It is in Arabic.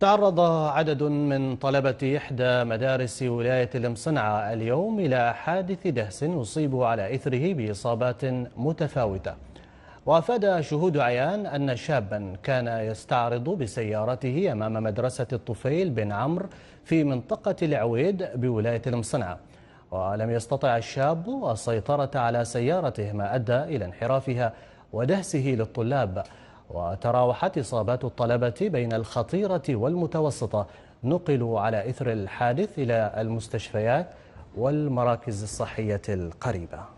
تعرض عدد من طلبة إحدى مدارس ولاية المصنعة اليوم إلى حادث دهس يصيب على إثره بإصابات متفاوتة وأفاد شهود عيان أن شابا كان يستعرض بسيارته أمام مدرسة الطفيل بن عمرو في منطقة العويد بولاية المصنعة ولم يستطع الشاب السيطرة على سيارته ما أدى إلى انحرافها ودهسه للطلاب وتراوحت إصابات الطلبة بين الخطيرة والمتوسطة نقلوا على إثر الحادث إلى المستشفيات والمراكز الصحية القريبة